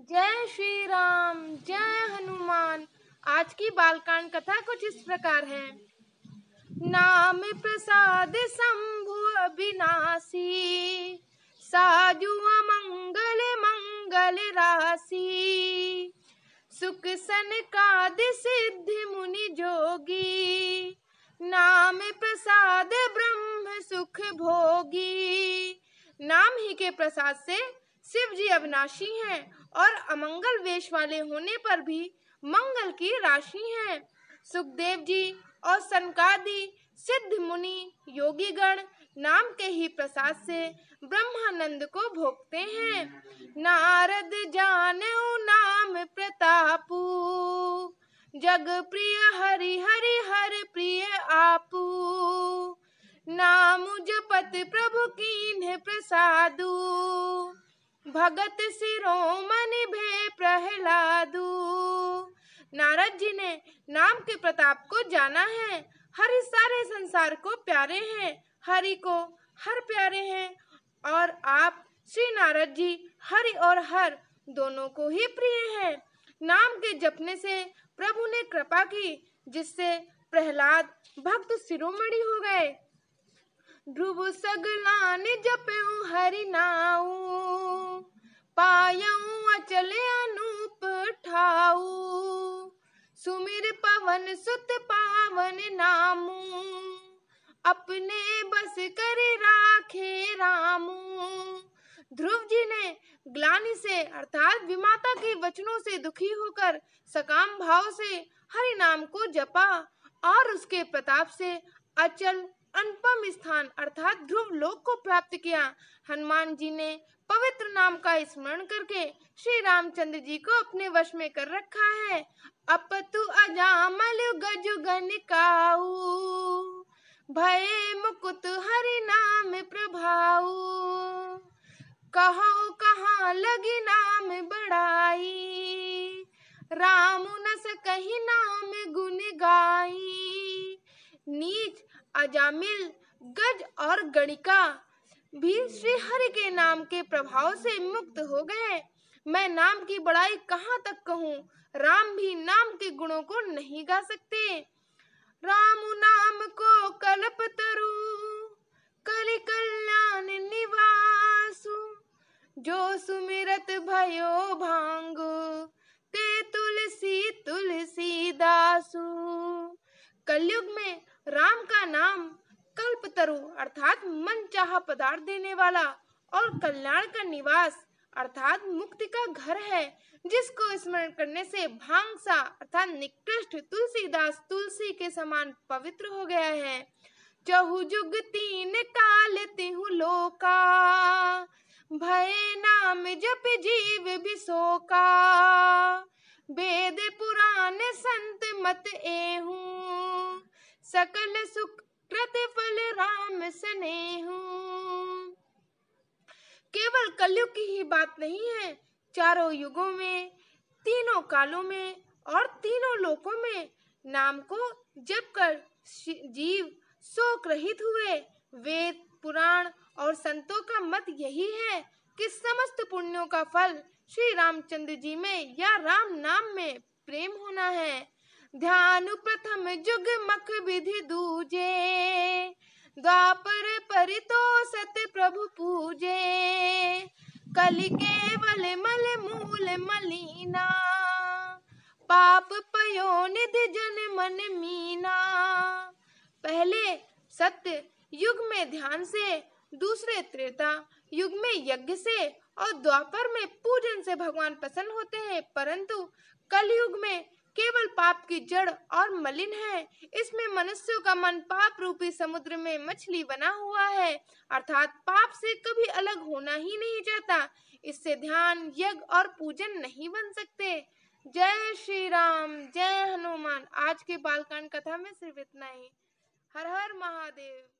जय श्री राम जय हनुमान आज की बालकांड कथा कुछ इस प्रकार है नाम प्रसाद शंभु अविनाशी साजु मंगल मंगल राशि सुख सन का सिद्धि मुनि जोगी नाम प्रसाद ब्रह्म सुख भोगी नाम ही के प्रसाद से शिव जी अविनाशी हैं और अमंगल वेश वाले होने पर भी मंगल की राशि है सुखदेव जी और सनकादि सिद्ध मुनि योगीगण नाम के ही प्रसाद से ब्रह्मानंद को भोगते हैं नारद जाने नाम प्रतापू जग प्रिय हरि हरि हर प्रिय आपू नाम जपत प्रभु कीन्ह प्रसादू भगत सिरों भरत जी ने नाम के प्रताप को जाना है हरि सारे संसार को प्यारे हैं हरि को हर प्यारे हैं और आप श्री नारद जी हरि और हर दोनों को ही प्रिय हैं नाम के जपने से प्रभु ने कृपा की जिससे प्रहलाद भक्त शिरोमणि हो गए ध्रुव ने जपऊ हरि नाऊ पायऊ अचल अनूप ठाऊ सुमिर पवन सुत पावन नामू अपने बस कर राखे रामू ध्रुव जी ने ग्लानी से अर्थात विमाता के वचनों से दुखी होकर सकाम भाव से हरि नाम को जपा और उसके प्रताप से अचल अनुपम स्थान अर्थात ध्रुव लोक को प्राप्त किया हनुमान जी ने पवित्र नाम का स्मरण करके श्री रामचंद्र जी को अपने वश में कर रखा है अपतु अजामल गजुगन काऊ भय मुकुत हरि नाम प्रभाऊ कहो कहाँ लगी नाम बड़ाई राम नस कही नाम गुन गाई नीच अजामिल गज और गणिका भी श्री हरि के नाम के प्रभाव से मुक्त हो गए मैं नाम की बड़ाई कहाँ तक कहूँ राम भी नाम के गुणों को नहीं गा सकते राम नाम को कल्प तरु कलि कल्याण निवासु जो सुमिरत भयो भांग ते तुलसी तुलसी दासु कलयुग में राम नाम कल्पतरु अर्थात मन चाह पदार्थ देने वाला और कल्याण का निवास अर्थात मुक्ति का घर है जिसको स्मरण करने से भांगसा अर्थात निकृष्ट तुलसीदास तुलसी के समान पवित्र हो गया है चहु जुग तीन काल तिहु लोका भय नाम जप जीव भी सोका वेद पुराण संत मत एहू सकल कलयुग की ही बात नहीं है चारों युगों में तीनों कालों में और तीनों लोकों में नाम को जप कर जीव शोक रहित हुए वेद पुराण और संतों का मत यही है कि समस्त पुण्यों का फल श्री रामचंद्र जी में या राम नाम में प्रेम होना है ध्यान प्रथम जुग मख विधि दूजे द्वापर परितो सत्य प्रभु पूजे कलि वल मल मूल मलीना पाप पयो निधि जन मन मीना पहले सत्य युग में ध्यान से दूसरे त्रेता युग में यज्ञ से और द्वापर में पूजन से भगवान प्रसन्न होते हैं परंतु कलयुग में केवल पाप की जड़ और मलिन है इसमें मनुष्यों का मन पाप रूपी समुद्र में मछली बना हुआ है अर्थात पाप से कभी अलग होना ही नहीं चाहता इससे ध्यान यज्ञ और पूजन नहीं बन सकते जय श्री राम जय हनुमान आज के बालकांड कथा में सिर्फ इतना ही हर हर महादेव